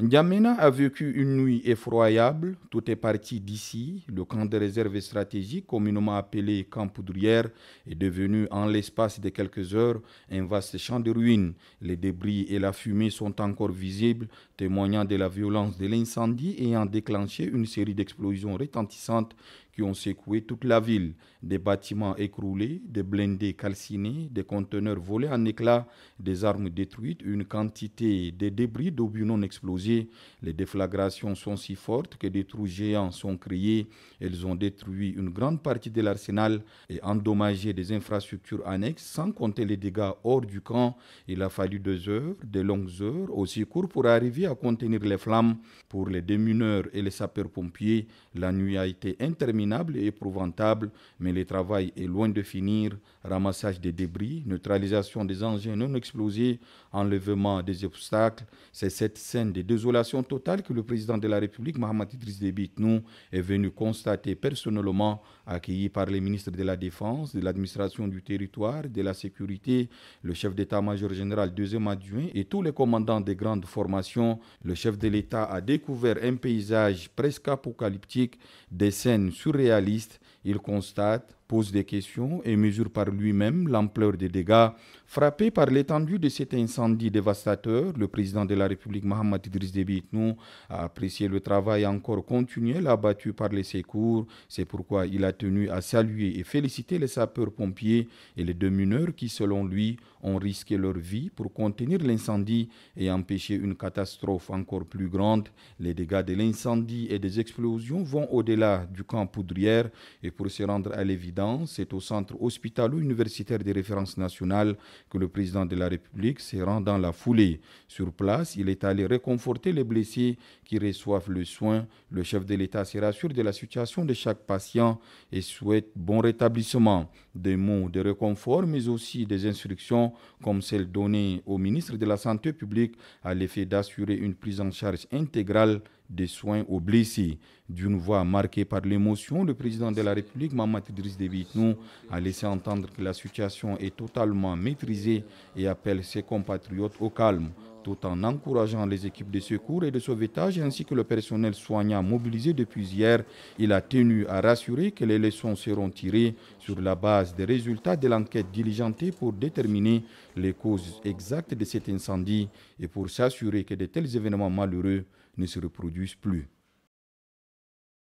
N'Djamena a vécu une nuit effroyable. Tout est parti d'ici. Le camp de réserve stratégique, communément appelé camp poudrière, est devenu en l'espace de quelques heures un vaste champ de ruines. Les débris et la fumée sont encore visibles, témoignant de la violence de l'incendie ayant déclenché une série d'explosions retentissantes qui ont secoué toute la ville. Des bâtiments écroulés, des blindés calcinés, des conteneurs volés en éclats, des armes détruites, une quantité de débris d'obus non explosés. Les déflagrations sont si fortes que des trous géants sont créés. Elles ont détruit une grande partie de l'arsenal et endommagé des infrastructures annexes, sans compter les dégâts hors du camp. Il a fallu deux heures, de longues heures, aussi courtes pour arriver à contenir les flammes. Pour les démuneurs et les sapeurs-pompiers, la nuit a été interminable et éprouvantable, mais le travail est loin de finir. Ramassage des débris, neutralisation des engins non explosés, enlèvement des obstacles. C'est cette scène de désolation totale que le président de la République, Mohamed Idriss Debit, nous est venu constater personnellement, accueilli par les ministres de la Défense, de l'administration du territoire, de la sécurité, le chef d'état-major général deuxième adjoint et tous les commandants des grandes formations. Le chef de l'État a découvert un paysage presque apocalyptique, des scènes sur réaliste, il constate pose des questions et mesure par lui-même l'ampleur des dégâts. Frappé par l'étendue de cet incendie dévastateur, le président de la République Mohamed Idriss Déby nous a apprécié le travail encore continuel abattu par les secours. C'est pourquoi il a tenu à saluer et féliciter les sapeurs-pompiers et les deux mineurs qui, selon lui, ont risqué leur vie pour contenir l'incendie et empêcher une catastrophe encore plus grande. Les dégâts de l'incendie et des explosions vont au-delà du camp Poudrière et pour se rendre à l'évidence, c'est au centre hospitalo-universitaire des références nationales que le président de la République s'est rendu dans la foulée. Sur place, il est allé réconforter les blessés qui reçoivent le soin. Le chef de l'État s'est rassure de la situation de chaque patient et souhaite bon rétablissement. Des mots de réconfort, mais aussi des instructions comme celles données au ministre de la Santé publique à l'effet d'assurer une prise en charge intégrale des soins aux blessés. D'une voix marquée par l'émotion, le président de la République, Mamad Idriss Devitnou, a laissé entendre que la situation est totalement maîtrisée et appelle ses compatriotes au calme tout en encourageant les équipes de secours et de sauvetage ainsi que le personnel soignant mobilisé depuis hier. Il a tenu à rassurer que les leçons seront tirées sur la base des résultats de l'enquête diligentée pour déterminer les causes exactes de cet incendie et pour s'assurer que de tels événements malheureux ne se reproduisent plus.